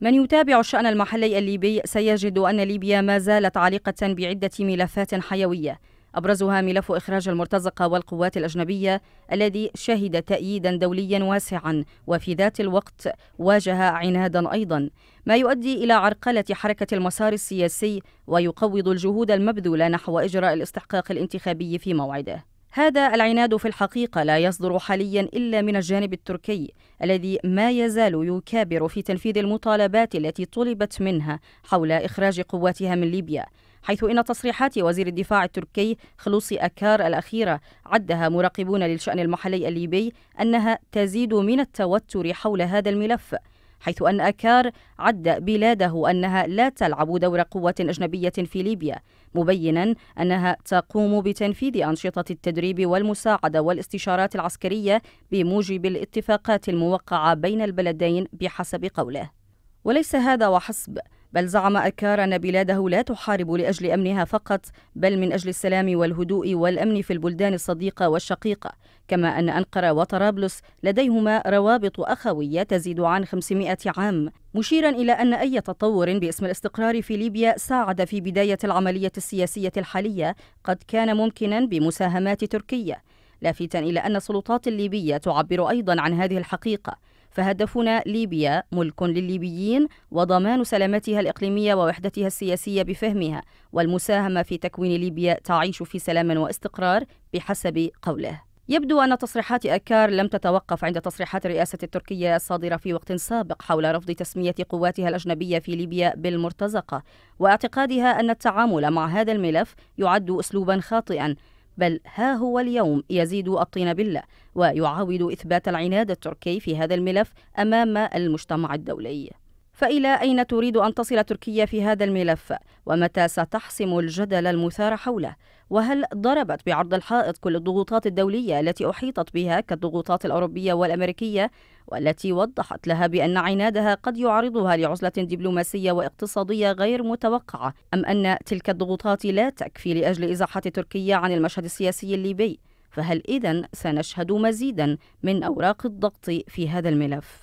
من يتابع الشأن المحلي الليبي سيجد أن ليبيا ما زالت عالقة بعدة ملفات حيوية أبرزها ملف إخراج المرتزقة والقوات الأجنبية الذي شهد تأييدا دوليا واسعا وفي ذات الوقت واجه عنادا أيضا ما يؤدي إلى عرقلة حركة المسار السياسي ويقوض الجهود المبذولة نحو إجراء الاستحقاق الانتخابي في موعده هذا العناد في الحقيقة لا يصدر حاليا إلا من الجانب التركي الذي ما يزال يكابر في تنفيذ المطالبات التي طلبت منها حول إخراج قواتها من ليبيا حيث إن تصريحات وزير الدفاع التركي خلوصي أكار الأخيرة عدها مراقبون للشأن المحلي الليبي أنها تزيد من التوتر حول هذا الملف حيث أن أكار عد بلاده أنها لا تلعب دور قوة أجنبية في ليبيا مبينا أنها تقوم بتنفيذ أنشطة التدريب والمساعدة والاستشارات العسكرية بموجب الاتفاقات الموقعة بين البلدين بحسب قوله وليس هذا وحسب بل زعم أكار أن بلاده لا تحارب لأجل أمنها فقط بل من أجل السلام والهدوء والأمن في البلدان الصديقة والشقيقة كما أن أنقرة وطرابلس لديهما روابط أخوية تزيد عن 500 عام مشيرا إلى أن أي تطور باسم الاستقرار في ليبيا ساعد في بداية العملية السياسية الحالية قد كان ممكنا بمساهمات تركيا لافتا إلى أن السلطات الليبية تعبر أيضا عن هذه الحقيقة فهدفنا ليبيا ملك للليبيين وضمان سلامتها الإقليمية ووحدتها السياسية بفهمها والمساهمة في تكوين ليبيا تعيش في سلام واستقرار بحسب قوله يبدو أن تصريحات أكار لم تتوقف عند تصريحات الرئاسة التركية الصادرة في وقت سابق حول رفض تسمية قواتها الأجنبية في ليبيا بالمرتزقة واعتقادها أن التعامل مع هذا الملف يعد أسلوبا خاطئا بل ها هو اليوم يزيد الطين بله ويعاود إثبات العناد التركي في هذا الملف أمام المجتمع الدولي فإلى أين تريد أن تصل تركيا في هذا الملف؟ ومتى ستحسم الجدل المثار حوله؟ وهل ضربت بعرض الحائط كل الضغوطات الدولية التي أحيطت بها كالضغوطات الأوروبية والأمريكية والتي وضحت لها بأن عنادها قد يعرضها لعزلة دبلوماسية واقتصادية غير متوقعة أم أن تلك الضغوطات لا تكفي لأجل إزاحة تركيا عن المشهد السياسي الليبي؟ فهل إذن سنشهد مزيدا من أوراق الضغط في هذا الملف؟